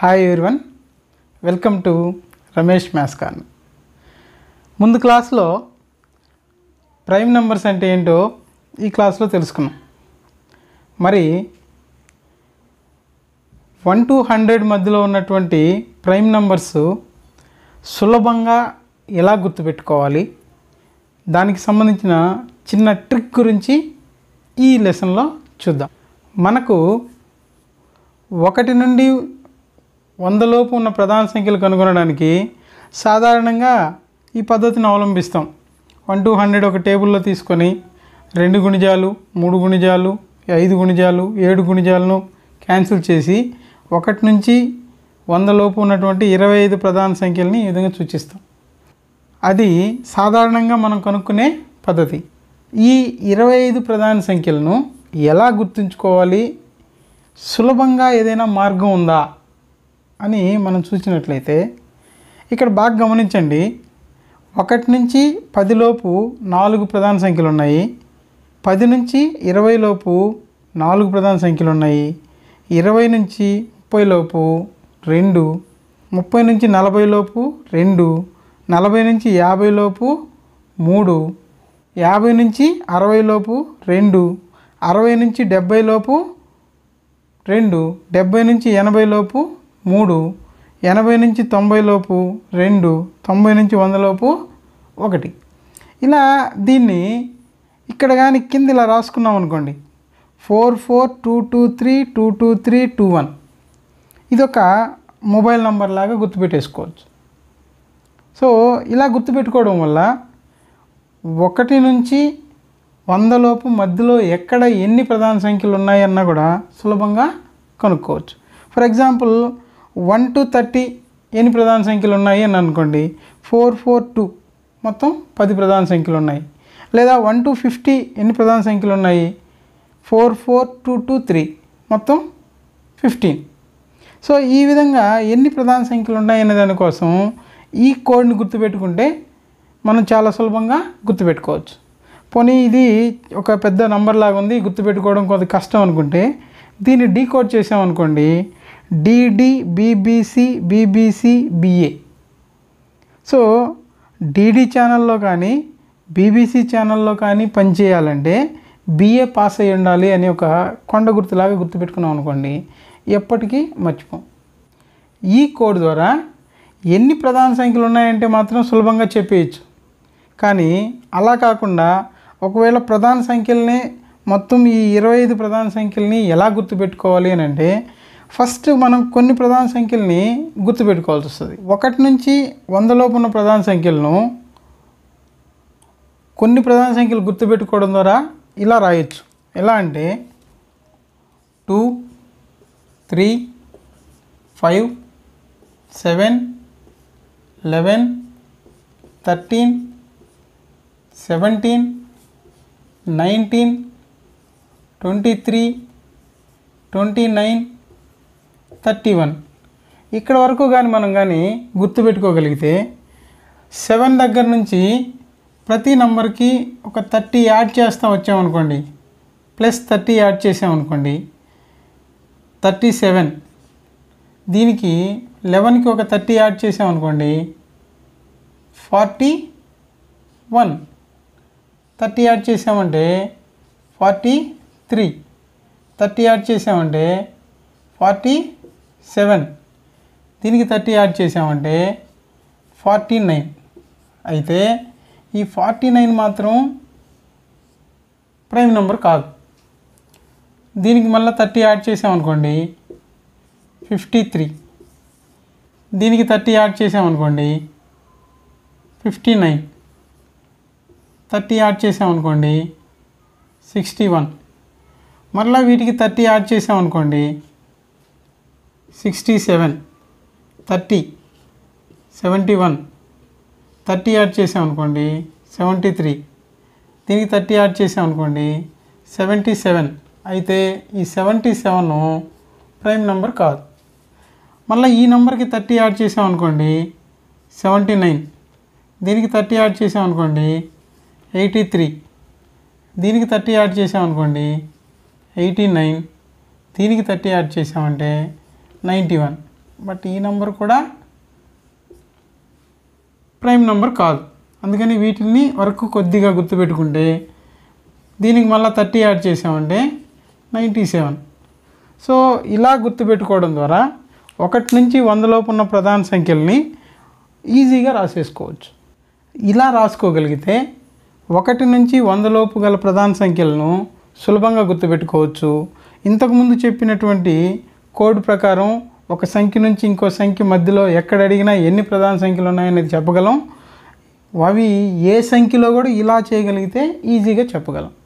hi everyone welcome to Ramesh మ్యాస్కాన్ ముందు క్లాస్లో ప్రైమ్ నెంబర్స్ అంటే ఏంటో ఈ క్లాస్లో తెలుసుకున్నాం మరి వన్ టు హండ్రెడ్ మధ్యలో ఉన్నటువంటి ప్రైమ్ నెంబర్స్ సులభంగా ఎలా గుర్తుపెట్టుకోవాలి దానికి సంబంధించిన చిన్న ట్రిక్ గురించి ఈ లెసన్లో చూద్దాం మనకు ఒకటి నుండి వందలోపు ఉన్న ప్రధాన సంఖ్యలు కనుగొనడానికి సాధారణంగా ఈ పద్ధతిని అవలంబిస్తాం వన్ టూ హండ్రెడ్ ఒక టేబుల్లో తీసుకొని రెండు గుణిజాలు మూడు గుణిజాలు ఐదు గుణిజాలు ఏడు గుణిజాలను క్యాన్సిల్ చేసి ఒకటి నుంచి వందలోపు ఉన్నటువంటి ఇరవై ఐదు ప్రధాన సంఖ్యలని ఈ విధంగా సూచిస్తాం అది సాధారణంగా మనం కనుక్కునే పద్ధతి ఈ ఇరవై ఐదు ప్రధాన సంఖ్యలను ఎలా గుర్తుంచుకోవాలి సులభంగా ఏదైనా మార్గం ఉందా అని మనం చూసినట్లయితే ఇక్కడ బాగా గమనించండి ఒకటి నుంచి పదిలోపు నాలుగు ప్రధాన సంఖ్యలు ఉన్నాయి పది నుంచి ఇరవైలోపు నాలుగు ప్రధాన సంఖ్యలు ఉన్నాయి ఇరవై నుంచి ముప్పైలోపు రెండు ముప్పై నుంచి నలభైలోపు రెండు నలభై నుంచి యాభైలోపు మూడు యాభై నుంచి అరవైలోపు రెండు అరవై నుంచి డెబ్భైలోపు రెండు డెబ్భై నుంచి ఎనభైలోపు మూడు ఎనభై నుంచి తొంభై లోపు రెండు తొంభై నుంచి వందలోపు ఒకటి ఇలా దీన్ని ఇక్కడ కానీ కింద ఇలా రాసుకున్నాం అనుకోండి four four two two three two two three two one ఇదొక మొబైల్ నంబర్ లాగా గుర్తుపెట్టేసుకోవచ్చు సో ఇలా గుర్తుపెట్టుకోవడం వల్ల ఒకటి నుంచి వందలోపు మధ్యలో ఎక్కడ ఎన్ని ప్రధాన సంఖ్యలు ఉన్నాయన్నా కూడా సులభంగా కనుక్కోవచ్చు for example one to thirty ఎన్ని ప్రధాన సంఖ్యలు ఉన్నాయి అని అనుకోండి ఫోర్ ఫోర్ టూ మొత్తం పది ప్రధాన సంఖ్యలు ఉన్నాయి లేదా వన్ టు ఫిఫ్టీ ఎన్ని ప్రధాన సంఖ్యలు ఉన్నాయి four four two two three మొత్తం ఫిఫ్టీన్ సో ఈ విధంగా ఎన్ని ప్రధాన సంఖ్యలు ఉన్నాయి అనే దానికోసం ఈ కోడ్ని గుర్తుపెట్టుకుంటే మనం చాలా సులభంగా గుర్తుపెట్టుకోవచ్చు పోనీ ఇది ఒక పెద్ద నంబర్ లాగా ఉంది గుర్తుపెట్టుకోవడం కొద్దిగా కష్టం అనుకుంటే దీన్ని డీకోడ్ చేసామనుకోండి DD BBC BBC BA so DD ఛానల్లో కానీ బీబీసీ ఛానల్లో కానీ పనిచేయాలంటే బిఏ పాస్ అయి ఉండాలి అని ఒక కొండ గుర్తులాగా గుర్తుపెట్టుకున్నాం అనుకోండి ఎప్పటికీ మర్చిపోం ఈ కోడ్ ద్వారా ఎన్ని ప్రధాన సంఖ్యలు ఉన్నాయంటే మాత్రం సులభంగా చెప్పేయచ్చు కానీ అలా కాకుండా ఒకవేళ ప్రధాన సంఖ్యలని మొత్తం ఈ ఇరవై ఐదు ప్రధాన సంఖ్యలని ఎలా గుర్తుపెట్టుకోవాలి అని అంటే ఫస్ట్ మనం కొన్ని ప్రధాన సంఖ్యల్ని గుర్తుపెట్టుకోవాల్సి వస్తుంది ఒకటి నుంచి వందలోపు ఉన్న ప్రధాన సంఖ్యలను కొన్ని ప్రధాన సంఖ్యలు గుర్తుపెట్టుకోవడం ద్వారా ఇలా రాయొచ్చు ఎలా అంటే two three five seven eleven thirteen seventeen nineteen twenty three twenty nine thirty one ఇక్కడ వరకు కానీ మనం కానీ గుర్తుపెట్టుకోగలిగితే సెవెన్ దగ్గర నుంచి ప్రతి నంబర్కి ఒక థర్టీ యాడ్ చేస్తూ వచ్చామనుకోండి ప్లస్ థర్టీ యాడ్ చేసామనుకోండి థర్టీ సెవెన్ దీనికి లెవెన్కి ఒక థర్టీ యాడ్ చేసామనుకోండి ఫార్టీ వన్ థర్టీ యాడ్ చేసామంటే ఫార్టీ త్రీ థర్టీ యాడ్ చేసామంటే ఫార్టీ సెవెన్ దీనికి థర్టీ యాడ్ చేసామంటే ఫార్టీ నైన్ అయితే ఈ ఫార్టీ నైన్ మాత్రం ప్రైమ్ నెంబర్ కాదు దీనికి మళ్ళీ థర్టీ యాడ్ చేసామనుకోండి ఫిఫ్టీ త్రీ దీనికి థర్టీ యాడ్ చేసామనుకోండి ఫిఫ్టీ నైన్ థర్టీ యాడ్ చేసామనుకోండి సిక్స్టీ వన్ మళ్ళీ వీటికి థర్టీ యాడ్ చేసామనుకోండి sixty seven thirty seventy one thirty add చేసామనుకోండి సెవెంటీ త్రీ దీనికి థర్టీ యాడ్ చేసామనుకోండి సెవెంటీ సెవెన్ అయితే ఈ సెవెంటీ సెవెన్ ప్రైమ్ నెంబర్ కాదు మళ్ళీ ఈ నెంబర్కి థర్టీ యాడ్ చేసామనుకోండి సెవెంటీ నైన్ దీనికి థర్టీ యాడ్ చేసామనుకోండి ఎయిటీ త్రీ దీనికి థర్టీ యాడ్ చేసామనుకోండి ఎయిటీ నైన్ దీనికి థర్టీ యాడ్ చేసామంటే నైంటీ వన్ బట్ ఈ నెంబర్ కూడా ప్రైమ్ నెంబర్ కాదు అందుకని వీటిని వరకు కొద్దిగా గుర్తుపెట్టుకుంటే దీనికి మళ్ళీ థర్టీ యాడ్ చేసామంటే నైంటీ సెవెన్ సో ఇలా గుర్తుపెట్టుకోవడం ద్వారా ఒకటి నుంచి వందలోపు ఉన్న ప్రధాన సంఖ్యల్ని ఈజీగా రాసేసుకోవచ్చు ఇలా రాసుకోగలిగితే ఒకటి నుంచి వందలోపు గల ప్రధాన సంఖ్యలను సులభంగా గుర్తుపెట్టుకోవచ్చు ఇంతకుముందు చెప్పినటువంటి కోడ్ ప్రకారం ఒక సంఖ్య నుంచి ఇంకో సంఖ్య మధ్యలో ఎక్కడ అడిగినా ఎన్ని ప్రధాన సంఖ్యలు ఉన్నాయనేది చెప్పగలం అవి ఏ సంఖ్యలో కూడా ఇలా చేయగలిగితే ఈజీగా చెప్పగలం